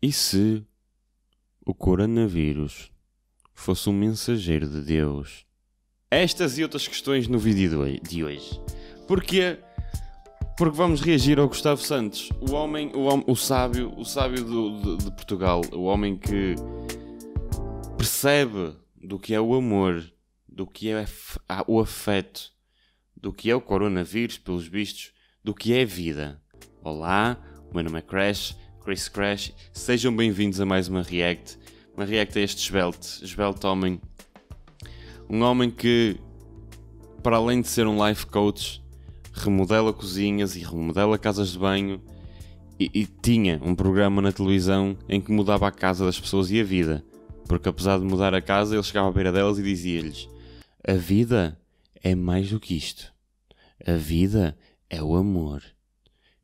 E se o coronavírus fosse um mensageiro de Deus? Estas e outras questões no vídeo de hoje. Porquê? Porque vamos reagir ao Gustavo Santos, o homem, o, hom o sábio, o sábio do, de, de Portugal, o homem que percebe do que é o amor, do que é o afeto, do que é o coronavírus, pelos vistos, do que é vida. Olá, o meu nome é Crash, Chris Crash. Sejam bem-vindos a mais uma React. Uma React a este esbelto, esbelto homem. Um homem que, para além de ser um life coach, remodela cozinhas e remodela casas de banho e, e tinha um programa na televisão em que mudava a casa das pessoas e a vida. Porque apesar de mudar a casa, ele chegava à beira delas e dizia-lhes: A vida é mais do que isto. A vida é o amor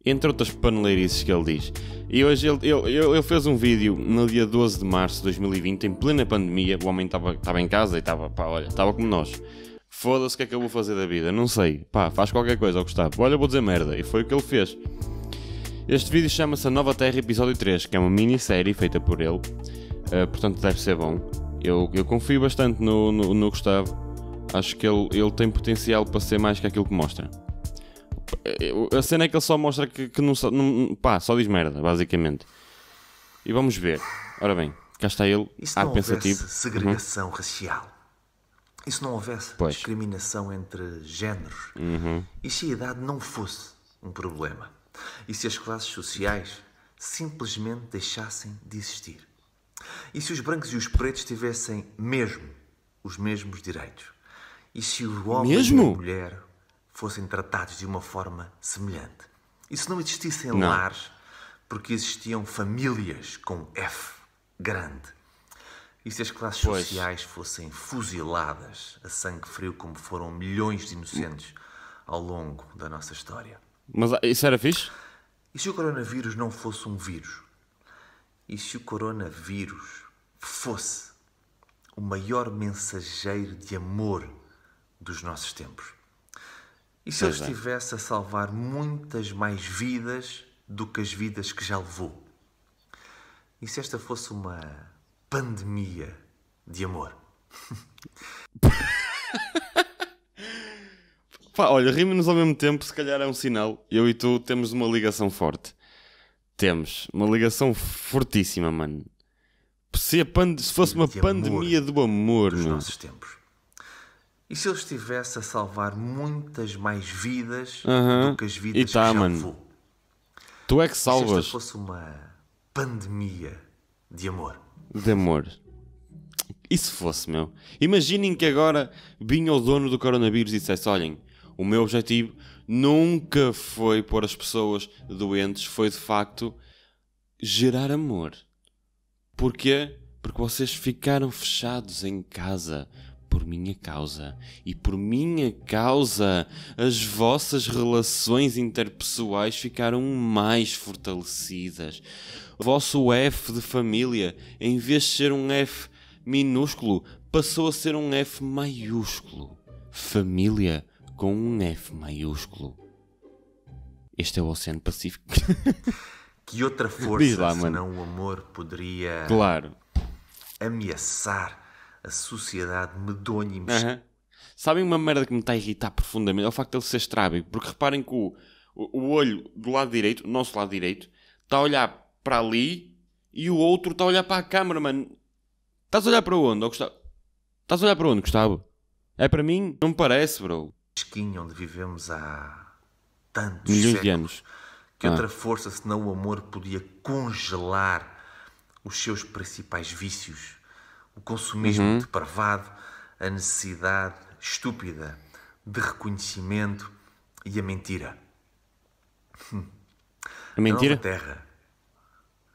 entre outras paneleirices que ele diz. E hoje ele, ele, ele, fez um vídeo no dia 12 de março de 2020, em plena pandemia. O homem estava em casa e estava, pá, olha, estava como nós. Foda-se o que é que eu vou fazer da vida, não sei. Pá, faz qualquer coisa, ao Gustavo. Olha, vou dizer merda. E foi o que ele fez. Este vídeo chama-se A Nova Terra Episódio 3, que é uma minissérie feita por ele. Uh, portanto, deve ser bom. Eu, eu confio bastante no, no, no Gustavo. Acho que ele, ele tem potencial para ser mais que aquilo que mostra a cena é que ele só mostra que, que não, não. Pá, só diz merda, basicamente. E vamos ver. Ora bem, cá está ele, e se não pensativo. Uhum. segregação uhum. racial. E se não houvesse pois. discriminação entre géneros? Uhum. E se a idade não fosse um problema? E se as classes sociais simplesmente deixassem de existir? E se os brancos e os pretos tivessem mesmo os mesmos direitos? E se o homem mesmo? e a mulher fossem tratados de uma forma semelhante. E se não existissem não. lares, porque existiam famílias com F grande. E se as classes pois. sociais fossem fuziladas a sangue frio, como foram milhões de inocentes ao longo da nossa história? Mas ah, isso era fixe? E se o coronavírus não fosse um vírus? E se o coronavírus fosse o maior mensageiro de amor dos nossos tempos? E se pois ele é. estivesse é. a salvar muitas mais vidas do que as vidas que já levou? E se esta fosse uma pandemia de amor? Pá, olha, rimos ao mesmo tempo, se calhar é um sinal. Eu e tu temos uma ligação forte. Temos uma ligação fortíssima, mano. Se, pand... se fosse uma de pandemia do amor, dos mano. nossos tempos. E se ele estivesse a salvar muitas mais vidas uhum. do que as vidas e tá, que já mano. Tu é que salvas. Se esta fosse uma pandemia de amor. De amor. E se fosse, meu? Imaginem que agora vinha o dono do coronavírus e dissesse: olhem, o meu objetivo nunca foi pôr as pessoas doentes, foi de facto gerar amor. Porquê? Porque vocês ficaram fechados em casa por minha causa, e por minha causa as vossas relações interpessoais ficaram mais fortalecidas. O vosso F de família, em vez de ser um F minúsculo, passou a ser um F maiúsculo. Família com um F maiúsculo. Este é o Oceano Pacífico. que outra força, lá, senão o amor, poderia claro. ameaçar a sociedade medonha e uhum. Sabem uma merda que me está a irritar profundamente? É o facto de ele ser estrábico. Porque reparem que o, o olho do lado direito, o nosso lado direito, está a olhar para ali e o outro está a olhar para a câmara, mano. Estás a olhar para onde, Gustavo? Estás a olhar para onde, Gustavo? É para mim? Não me parece, bro. Esquinha onde vivemos há tantos Milhões de anos. Que ah. outra força senão o amor podia congelar os seus principais vícios? o consumismo uhum. depravado, a necessidade estúpida de reconhecimento e a mentira. A mentira? A terra,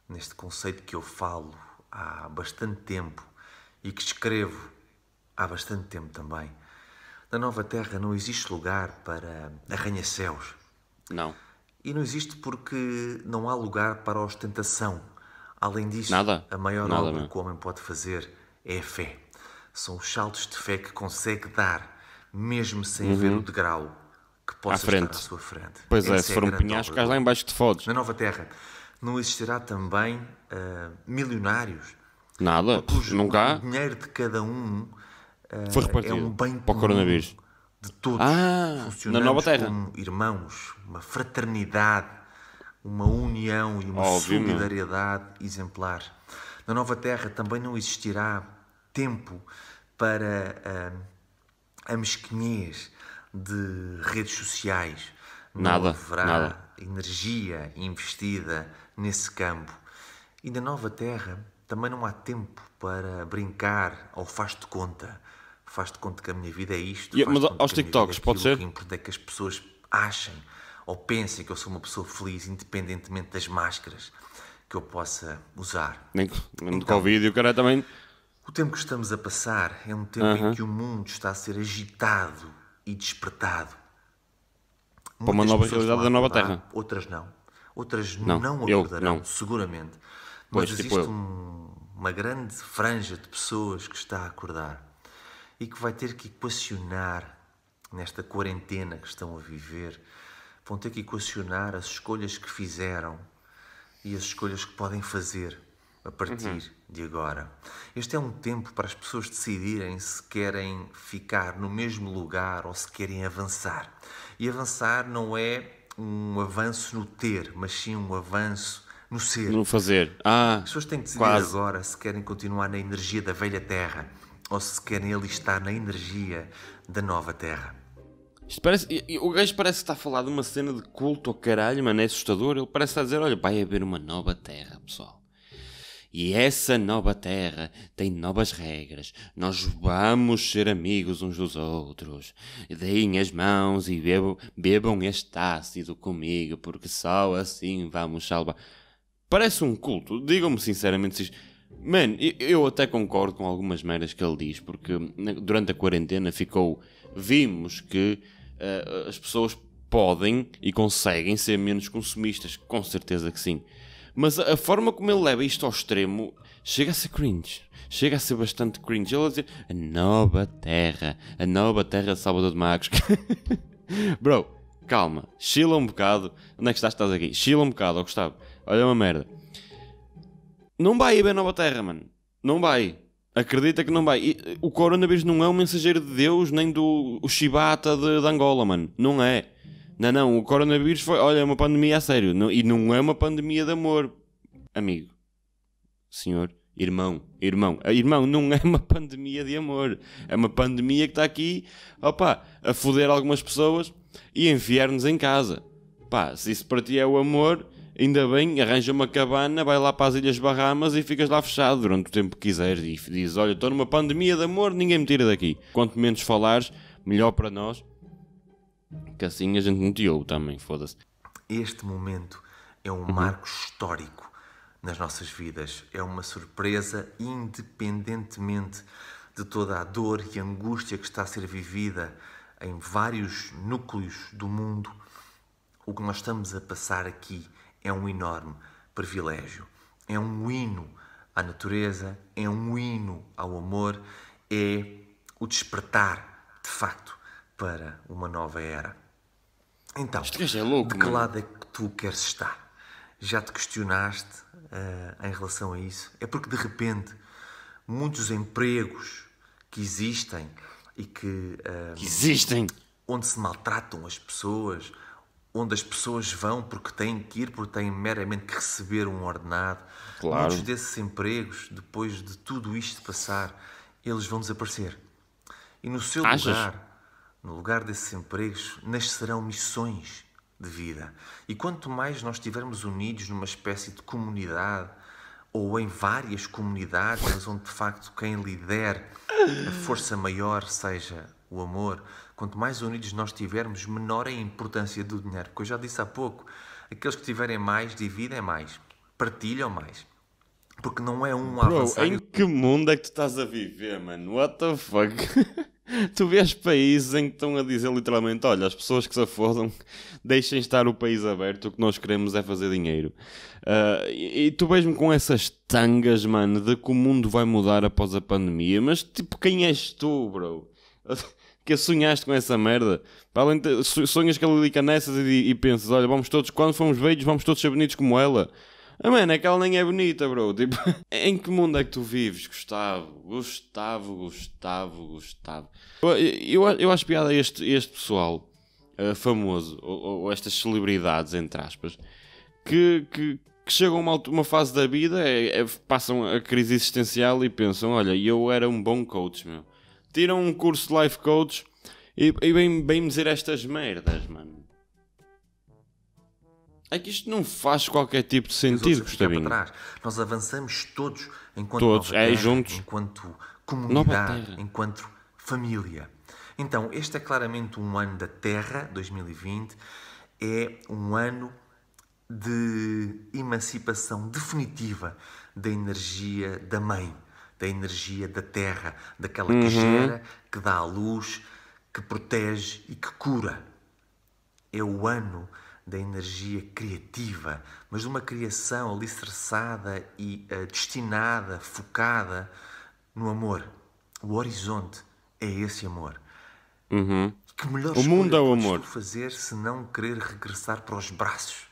neste conceito que eu falo há bastante tempo e que escrevo há bastante tempo também, na nova terra não existe lugar para arranha-céus. Não. E não existe porque não há lugar para ostentação. Além disso, a maior nada, obra não. que o homem pode fazer é a fé. São os saltos de fé que consegue dar, mesmo sem uhum. o degrau que possa à estar à sua frente. Pois é, Essa é, se for um penhasco, lá embaixo de fodes. Na Nova Terra não existirá também uh, milionários. Nada, nunca. O dinheiro de cada um uh, foi é um bem para o coronavírus. De todos. Ah, na Nova Terra. como irmãos, uma fraternidade, uma união e uma solidariedade exemplar. Na nova terra também não existirá tempo para a, ah, a mesquinhez de redes sociais. Nada, não haverá nada. energia investida nesse campo. E na nova terra também não há tempo para brincar ou faz de conta. Faz de conta que a minha vida é isto. Yeah, mas aos TikToks, é pode ser? O que é que as pessoas achem ou pensem que eu sou uma pessoa feliz independentemente das máscaras que eu possa usar. Nem então, Covid e o cara também. O tempo que estamos a passar é um tempo em que o mundo está a ser agitado e despertado. Muitas Para uma nova realidade da nova acordar, Terra. Outras não. Outras não, não acordarão, eu, não. seguramente. Mas pois, tipo existe tipo um, uma grande franja de pessoas que está a acordar e que vai ter que equacionar nesta quarentena que estão a viver, vão ter que equacionar as escolhas que fizeram e as escolhas que podem fazer a partir uhum. de agora. Este é um tempo para as pessoas decidirem se querem ficar no mesmo lugar ou se querem avançar. E avançar não é um avanço no ter, mas sim um avanço no ser. No fazer. Ah, as pessoas têm que decidir quase. agora se querem continuar na energia da velha terra ou se querem alistar na energia da nova terra. Isto parece, o gajo parece que está a falar de uma cena de culto ao caralho, mano, é assustador. Ele parece estar a dizer, olha, vai haver uma nova terra, pessoal. E essa nova terra tem novas regras. Nós vamos ser amigos uns dos outros. Deem as mãos e bebam, bebam este ácido comigo, porque só assim vamos salvar. Parece um culto. Digam-me sinceramente se isto... Mano, eu até concordo com algumas meras que ele diz, porque durante a quarentena ficou. Vimos que eh, as pessoas podem e conseguem ser menos consumistas, com certeza que sim. Mas a forma como ele leva isto ao extremo chega a ser cringe. Chega a ser bastante cringe. Ele a dizer a nova terra, a nova terra de Salvador de Magos. Bro, calma, chila um bocado. Onde é que estás? Estás aqui? Chila um bocado, oh Gustavo. Olha uma merda. Não vai ir bem a nova terra, mano. Não vai. Acredita que não vai. E, eh, o coronavírus não é um mensageiro de Deus, nem do o Shibata de, de Angola, mano. Não é. Não, não. O coronavírus foi. Olha, é uma pandemia a sério. Não, e não é uma pandemia de amor, amigo. Senhor. Irmão, irmão, eh, irmão, não é uma pandemia de amor. É uma pandemia que está aqui, a foder algumas pessoas e enfiar-nos em casa. Pá, se isso para ti é o amor, ainda bem, arranja uma cabana, vai lá para as Ilhas Bahamas e ficas lá fechado durante o tempo que quiseres. E dizes: Olha, estou numa pandemia de amor, ninguém me tira daqui. Quanto menos falares, melhor para nós. Que assim a gente não te ouve também, foda-se. Este momento é um marco histórico nas nossas vidas. É uma surpresa, independentemente de toda a dor e angústia que está a ser vivida em vários núcleos do mundo. O que nós estamos a passar aqui é um enorme privilégio. É um hino à natureza, é um hino ao amor, é o despertar, de facto, para uma nova era. Então, é louco, de que lado é que tu queres estar? Já te questionaste uh, em relação a isso? É porque, de repente, muitos empregos que existem e que... Uh, que existem! Onde se maltratam as pessoas, onde as pessoas vão porque têm que ir, porque têm meramente que receber um ordenado. Claro. Muitos desses empregos, depois de tudo isto passar, eles vão desaparecer. E no seu Achas? lugar, no lugar desses empregos, nascerão missões de vida. E quanto mais nós estivermos unidos numa espécie de comunidade, ou em várias comunidades, onde de facto quem lidera a força maior seja o amor, quanto mais unidos nós tivermos, menor é a importância do dinheiro. Porque eu já disse há pouco, aqueles que tiverem mais, dividem mais, partilham mais. Porque não é um avançado em que mundo é que tu estás a viver, mano? What the fuck? tu vês países em que estão a dizer literalmente: olha, as pessoas que se afodam, deixem estar o país aberto, o que nós queremos é fazer dinheiro. Uh, e, e, tu vês-me com essas tangas, mano, de que o mundo vai mudar após a pandemia, mas tipo, quem és tu, bro? que sonhaste com essa merda. Para além de, sonhas que a Lili nessas e, e, pensas, olha, vamos todos, quando fomos velhos, vamos todos ser bonitos como ela. Ah, mano, é que ela nem é bonita, bro. Tipo, em que mundo é que tu vives, Gustavo? Gustavo, Gustavo, Gustavo. Eu, eu, eu acho piada este, este pessoal uh, famoso, ou, ou, estas celebridades, entre aspas, que, que, que chegam a uma, uma, fase da vida, é, é, passam a crise existencial e pensam: olha, eu era um bom coach, meu tiram um curso de life coach e, e vêm, dizer estas merdas, mano. É que isto não faz qualquer tipo de sentido, Gustavinho. Nós avançamos todos enquanto todos, é, terra, juntos. enquanto comunidade, enquanto família. Então, este é claramente um ano da Terra, 2020, é um ano de emancipação definitiva da energia da mãe da energia da terra, daquela uhum. que gera, que dá a luz, que protege e que cura. É o ano da energia criativa, mas de uma criação alicerçada e uh, destinada, focada no amor. O horizonte é esse amor. Uhum. Que melhor o mundo é o amor. fazer se não querer regressar para os braços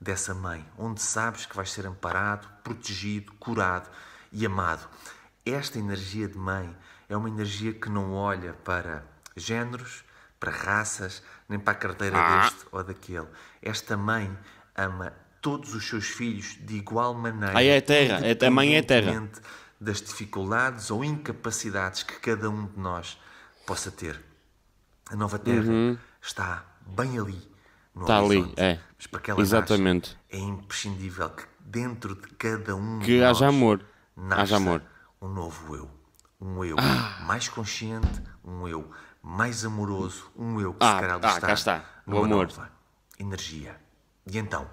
dessa mãe, onde sabes que vais ser amparado, protegido, curado e amado. Esta energia de mãe é uma energia que não olha para géneros, para raças, nem para a carteira ah. deste ou daquele. Esta mãe ama todos os seus filhos de igual maneira. Aí é terra, é, a mãe é terra. Das dificuldades ou incapacidades que cada um de nós possa ter. A nova terra uhum. está bem ali. No está ali, é. Mas para que ela Exatamente. Nasce, é imprescindível que dentro de cada um que de nós, haja amor nasce um novo eu. Um eu ah. mais consciente, um eu mais amoroso, um eu que ah, se calhar ah, está, cá está. O amor. Nova energia. E então,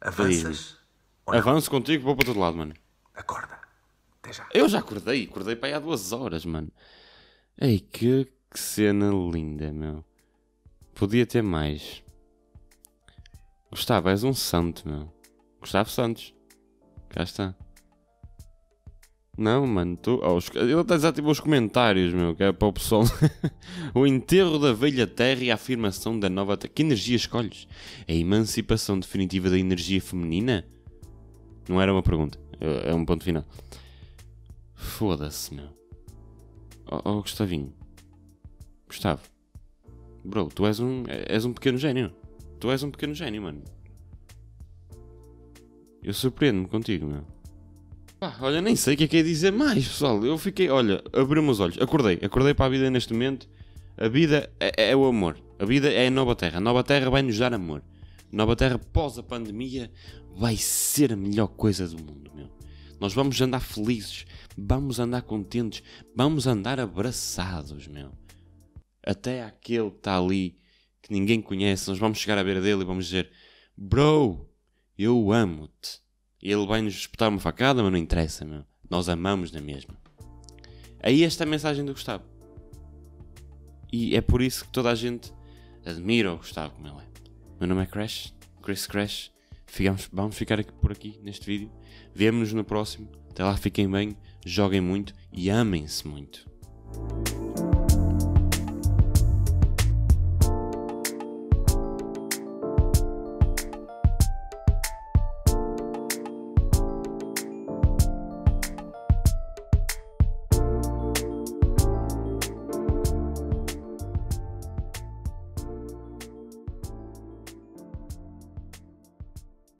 avanças? Avanço contigo, vou para todo lado, mano. Acorda. Até já. Eu já acordei, acordei para aí há duas horas, mano. Ei, que, que cena linda, meu. Podia ter mais. Gustavo, és um santo, meu. Gustavo Santos. Cá está. Não, mano, tu. ele os... Ele tá desativou os comentários, meu, que é para o pessoal. o enterro da velha terra e a afirmação da nova terra. Que energia escolhes? A emancipação definitiva da energia feminina? Não era uma pergunta, é um ponto final. Foda-se, meu. Oh, oh, Gustavinho. Gustavo. Bro, tu és um, és um pequeno gênio. Tu és um pequeno gênio, mano. Eu surpreendo-me contigo, meu. Ah, olha, nem sei o que é que é dizer mais, pessoal. Eu fiquei, olha, abri meus olhos, acordei, acordei para a vida neste momento. A vida é, é, é, o amor. A vida é a nova terra. A nova terra vai nos dar amor. A nova terra pós a pandemia vai ser a melhor coisa do mundo, meu. Nós vamos andar felizes, vamos andar contentes, vamos andar abraçados, meu. Até aquele que está ali que ninguém conhece, nós vamos chegar à beira dele e vamos dizer: Bro, eu amo-te ele vai nos espetar uma facada, mas não interessa, meu. Nós amamos na mesma. Aí esta é a mensagem do Gustavo. E é por isso que toda a gente admira o Gustavo como ele é. Meu nome é Crash, Chris Crash. Ficamos, vamos ficar aqui, por aqui neste vídeo. Vemo-nos no próximo. Até lá, fiquem bem, joguem muito e amem-se muito.